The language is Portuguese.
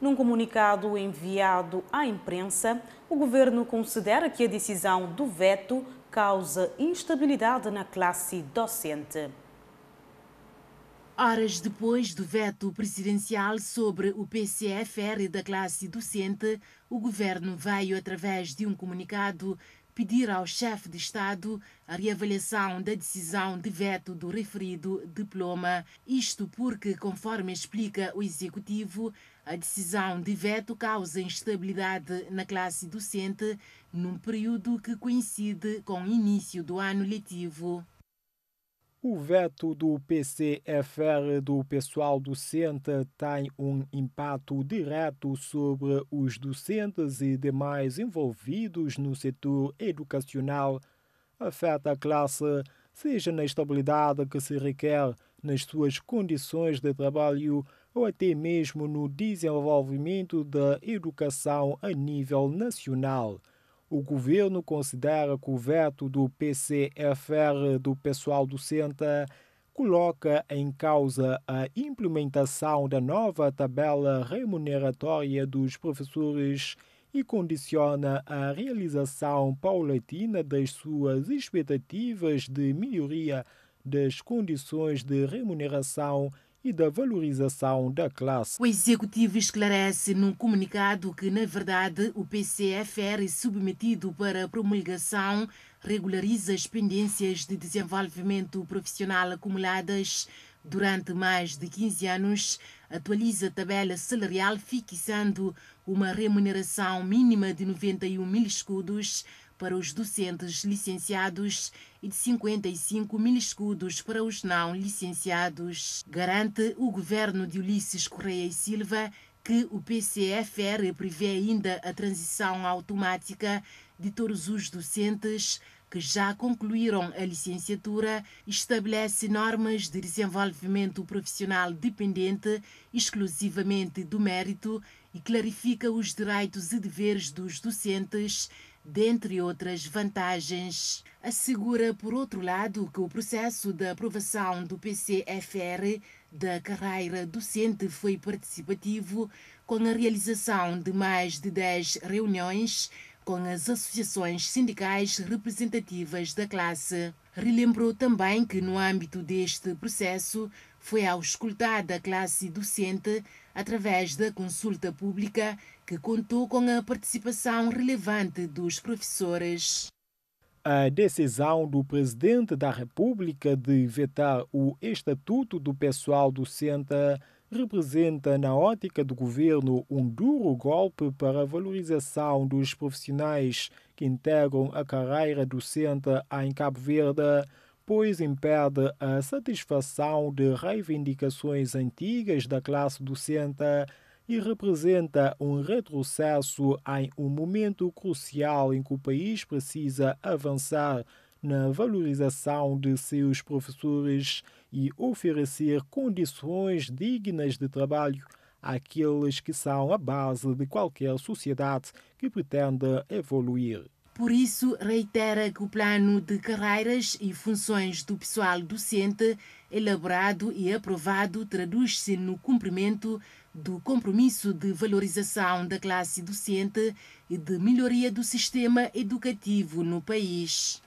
Num comunicado enviado à imprensa, o governo considera que a decisão do veto causa instabilidade na classe docente. Horas depois do veto presidencial sobre o PCFR da classe docente, o governo veio, através de um comunicado, pedir ao chefe de Estado a reavaliação da decisão de veto do referido diploma. Isto porque, conforme explica o Executivo, a decisão de veto causa instabilidade na classe docente num período que coincide com o início do ano letivo. O veto do PCFR do pessoal docente tem um impacto direto sobre os docentes e demais envolvidos no setor educacional. Afeta a classe, seja na estabilidade que se requer, nas suas condições de trabalho ou até mesmo no desenvolvimento da educação a nível nacional. O governo considera que o veto do PCFR do pessoal do Centro coloca em causa a implementação da nova tabela remuneratória dos professores e condiciona a realização paulatina das suas expectativas de melhoria das condições de remuneração e da valorização da classe. O executivo esclarece num comunicado que, na verdade, o PCFR submetido para promulgação regulariza as pendências de desenvolvimento profissional acumuladas durante mais de 15 anos, atualiza a tabela salarial fixando uma remuneração mínima de 91 mil escudos para os docentes licenciados e de 55 mil escudos para os não licenciados. Garante o governo de Ulisses Correia e Silva que o PCFR prevê ainda a transição automática de todos os docentes que já concluíram a licenciatura, estabelece normas de desenvolvimento profissional dependente exclusivamente do mérito e clarifica os direitos e deveres dos docentes, dentre outras vantagens. Assegura, por outro lado, que o processo de aprovação do PCFR da carreira docente foi participativo, com a realização de mais de 10 reuniões com as associações sindicais representativas da classe. Relembrou também que, no âmbito deste processo, foi auscultada a classe docente através da consulta pública que contou com a participação relevante dos professores. A decisão do Presidente da República de vetar o Estatuto do Pessoal Docente representa, na ótica do governo, um duro golpe para a valorização dos profissionais que integram a carreira docente em Cabo Verde, pois impede a satisfação de reivindicações antigas da classe docente e representa um retrocesso em um momento crucial em que o país precisa avançar na valorização de seus professores e oferecer condições dignas de trabalho àqueles que são a base de qualquer sociedade que pretenda evoluir. Por isso, reitera que o plano de carreiras e funções do pessoal docente, elaborado e aprovado, traduz-se no cumprimento do compromisso de valorização da classe docente e de melhoria do sistema educativo no país.